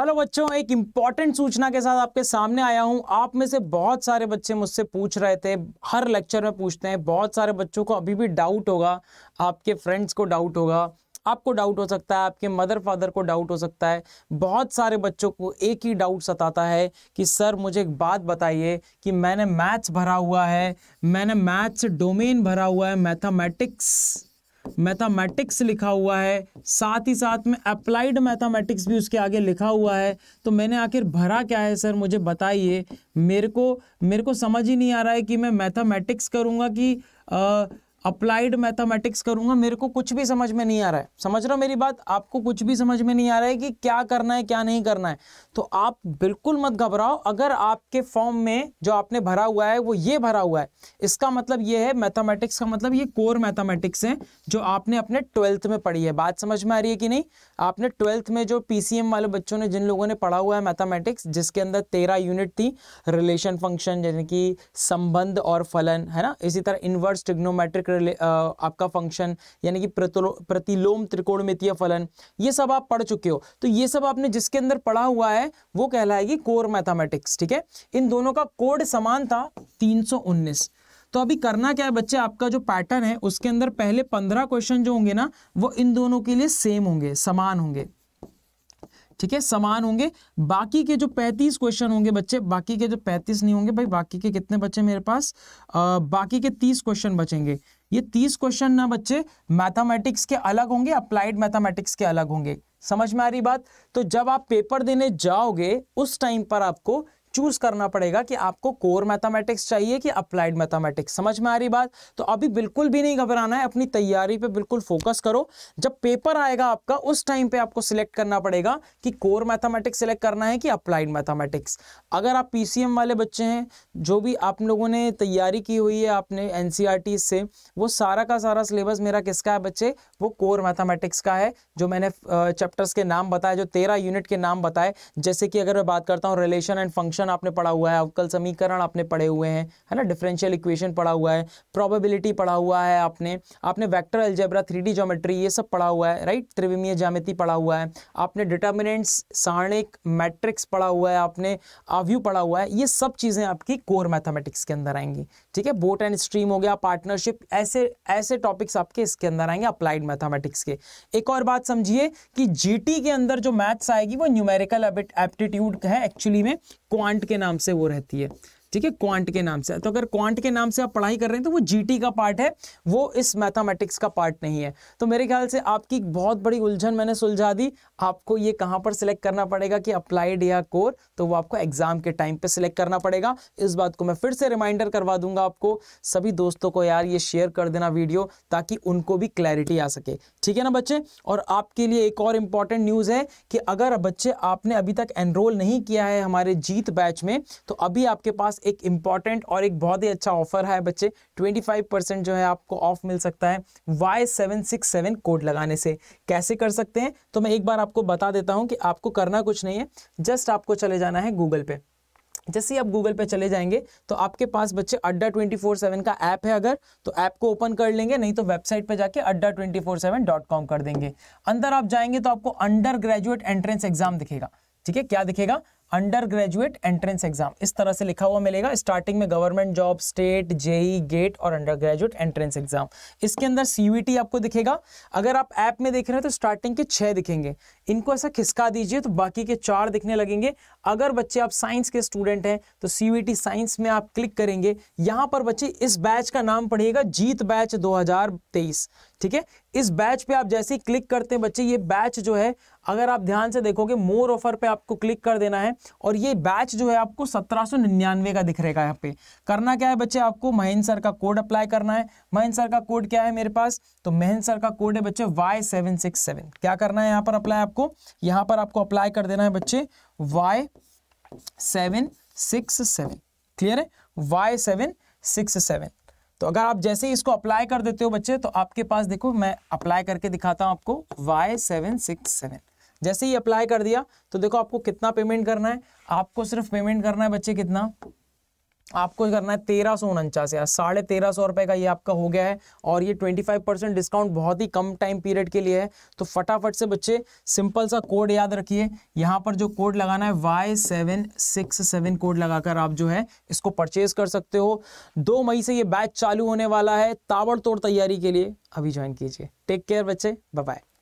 hello बच्चों एक important सूचना के साथ आपके सामने आया हूं आप में से बहुत सारे बच्चे मुझसे पूछ रहे थे हर लेक्चर में पूछते हैं बहुत सारे बच्चों को अभी भी डाउट होगा आपके फ्रेंड्स को डाउट होगा आपको डाउट हो सकता है आपके मदर फादर को डाउट हो सकता है बहुत सारे बच्चों को एक ही डाउट सताता है कि सर मुझे एक बात बताइए कि मैंने मैथ्स भरा हुआ है मैंने मैथ्स डोमेन भरा हुआ है मैथामेटिक्स मैथामेटिक्स लिखा हुआ है साथ ही साथ में अप्लाइड मैथामेटिक्स भी उसके आगे लिखा हुआ है तो मैंने आखिर भरा क्या है सर मुझे बताइए मेरे को मेरे को समझ ही नहीं आ रहा है कि मैं मैथामेटिक्स करूँगा कि अप्लाइड मैथमेटिक्स करूंगा मेरे को कुछ भी समझ में नहीं आ रहा है समझ रहा मेरी बात आपको कुछ भी समझ में नहीं आ रहा है कि क्या करना है क्या नहीं करना है तो आप बिल्कुल मत घबराओ अगर आपके फॉर्म में जो आपने भरा हुआ है वो ये भरा हुआ है इसका मतलब ये है मैथमेटिक्स का मतलब ये कोर मैथमेटिक्स है जो आपने अपने ट्वेल्थ में पढ़ी है बात समझ में आ रही है कि नहीं आपने ट्वेल्थ में जो पी वाले बच्चों ने जिन लोगों ने पढ़ा हुआ है मैथामेटिक्स जिसके अंदर तेरह यूनिट थी रिलेशन फंक्शन यानी कि संबंध और फलन है ना इसी तरह इन्वर्स टिग्नोमेट्रिक सर्कल आपका फंक्शन यानी कि प्रतिलोम त्रिकोणमितीय फलन ये सब आप पढ़ चुके हो तो ये सब आपने जिसके अंदर पढ़ा हुआ है वो कहलाएगी कोर मैथमेटिक्स ठीक है इन दोनों का कोड समान था तीन तो अभी करना क्या है बच्चे आपका जो पैटर्न है उसके अंदर पहले पंद्रह क्वेश्चन जो होंगे ना वो इन दोनों के लिए सेम होंगे समान होंगे ठीक है समान होंगे बाकी के जो पैंतीस क्वेश्चन होंगे बच्चे बाकी के जो पैंतीस नहीं होंगे भाई बाकी के कितने बच्चे मेरे पास आ, बाकी के तीस क्वेश्चन बचेंगे ये तीस क्वेश्चन ना बच्चे मैथमेटिक्स के अलग होंगे अप्लाइड मैथमेटिक्स के अलग होंगे समझ में आ रही बात तो जब आप पेपर देने जाओगे उस टाइम पर आपको चूज करना पड़ेगा कि आपको कोर मैथमेटिक्स चाहिए कि अप्लाइड मैथमेटिक्स समझ में आ रही बात तो अभी बिल्कुल भी नहीं घबराना है अपनी तैयारी पे बिल्कुल फोकस करो जब पेपर आएगा आपका उस टाइम पे आपको सिलेक्ट करना पड़ेगा कि कोर मैथमेटिक्स सिलेक्ट करना है कि अप्लाइड मैथमेटिक्स अगर आप पी वाले बच्चे हैं जो भी आप लोगों ने तैयारी की हुई है आपने एन e से वो सारा का सारा सिलेबस मेरा किसका है बच्चे वो कोर मैथमेटिक्स का है जो मैंने चैप्टर्स के नाम बताए जो तेरह यूनिट के नाम बताए जैसे कि अगर मैं बात करता हूँ रिलेशन एंड फंक्शन फंक्शन आपने पढ़ा हुआ है अवकल समीकरण आपने पढ़े हुए हैं है ना डिफरेंशियल इक्वेशन पढ़ा हुआ है प्रोबेबिलिटी पढ़ा हुआ है आपने आपने वेक्टर एल्जेब्रा थ्री ज्योमेट्री ये सब पढ़ा हुआ है राइट त्रिविमीय ज्यामिति पढ़ा हुआ है आपने डिटर्मिनेंट्स सारणिक मैट्रिक्स पढ़ा हुआ है आपने आव्यू पढ़ा हुआ है ये सब चीज़ें आपकी कोर मैथमेटिक्स के अंदर आएंगी ठीक है बोट एंड स्ट्रीम हो गया पार्टनरशिप ऐसे ऐसे टॉपिक्स आपके इसके अंदर आएंगे अप्लाइड मैथमेटिक्स के एक और बात समझिए कि जीटी के अंदर जो मैथ्स आएगी वो न्यूमेरिकल एप्टीट्यूड है एक्चुअली में क्वांट के नाम से वो रहती है ठीक है क्वांट के नाम से तो अगर क्वांट के नाम से आप पढ़ाई कर रहे हैं तो वो जीटी का पार्ट है वो इस मैथमेटिक्स का पार्ट नहीं है तो मेरे ख्याल से आपकी बहुत बड़ी उलझन मैंने सुलझा दी आपको ये कहाँ पर सिलेक्ट करना पड़ेगा कि अप्लाइड या कोर तो वो आपको एग्जाम के टाइम पर सिलेक्ट करना पड़ेगा इस बात को मैं फिर से रिमाइंडर करवा दूंगा आपको सभी दोस्तों को यार ये शेयर कर देना वीडियो ताकि उनको भी क्लैरिटी आ सके ठीक है ना बच्चे और आपके लिए एक और इम्पॉर्टेंट न्यूज़ है कि अगर बच्चे आपने अभी तक एनरोल नहीं किया है हमारे जीत बैच में तो अभी आपके पास एक इंपॉर्टेंट और एक बहुत ही अच्छा ऑफर है बच्चे 25 परसेंट जो है आपको ऑफ मिल सकता है Y seven six seven code लगाने से कैसे कर सकते हैं तो मैं एक बार आपको बता देता हूं कि आपको करना कुछ नहीं है जस्ट आपको चले जाना है गूगल पे जैसे ही आप गूगल पे चले जाएंगे तो आपके पास बच्चे अड्डा ट्वेंटी फोर सेवन का ऐप है अगर तो ऐप को ओपन कर लेंगे नहीं तो वेबसाइट पे जाके Adda twenty four seven dot com कर देंगे अंदर आप जाएंगे तो आपको अंडर ग्रेजुएट एंट्रेंस एग्जाम दिखेगा ठीक है क्या दिखेगा अंडर ग्रेजुएट एंट्रेंस एग्जाम इस तरह से लिखा हुआ मिलेगा स्टार्टिंग में government job state JE GATE और अंडर ग्रेजुएट एंट्रेंस एग्जाम इसके अंदर सीयूईटी e आपको दिखेगा अगर आप ऐप में देख रहे हैं तो स्टार्टिंग के छह दिखेंगे इनको ऐसा खिसका दीजिए तो बाकी के चार दिखने लगेंगे अगर बच्चे आप साइंस के स्टूडेंट हैं तो सी साइंस e में आप क्लिक करेंगे यहाँ पर बच्चे इस बैच का नाम पढ़िएगा जीत बैच दो ठीक है इस बैच पे आप जैसे ही क्लिक करते हैं बच्चे ये बैच जो है अगर आप ध्यान से देखोगे मोर ऑफर पे आपको क्लिक कर देना है और ये बैच जो है आपको सत्रह निन्यानवे का दिख रहेगा यहाँ पे करना क्या है बच्चे आपको महेंद्र सर का कोड अप्लाई करना है महेंद्र सर का कोड क्या है मेरे पास तो महेंद्र सर का कोड है बच्चे वाई सेवन सिक्स सेवन क्या करना है यहाँ पर अप्लाई आपको यहाँ पर आपको अप्लाई कर देना है बच्चे Y seven six seven clear है वाई सेवन सिक्स सेवन तो अगर आप जैसे ही इसको अप्लाई कर देते हो बच्चे तो आपके पास देखो मैं अप्लाई करके दिखाता हूं आपको वाई सेवन सिक्स सेवन जैसे ही अप्लाई कर दिया तो देखो आपको कितना पेमेंट करना है आपको सिर्फ पेमेंट करना है बच्चे कितना आपको करना है तेरह सौ उनचास यार साढ़े तेरह सौ रुपये का ये आपका हो गया है और ये ट्वेंटी फाइव परसेंट डिस्काउंट बहुत ही कम टाइम पीरियड के लिए है तो फटाफट से बच्चे सिंपल सा कोड याद रखिए यहाँ पर जो कोड लगाना है Y seven six seven code लगाकर आप जो है इसको परचेज कर सकते हो दो मई से ये बैच चालू होने वाला है ताबड़तोड़ तैयारी के लिए अभी ज्वाइन कीजिए टेक केयर बच्चे बाय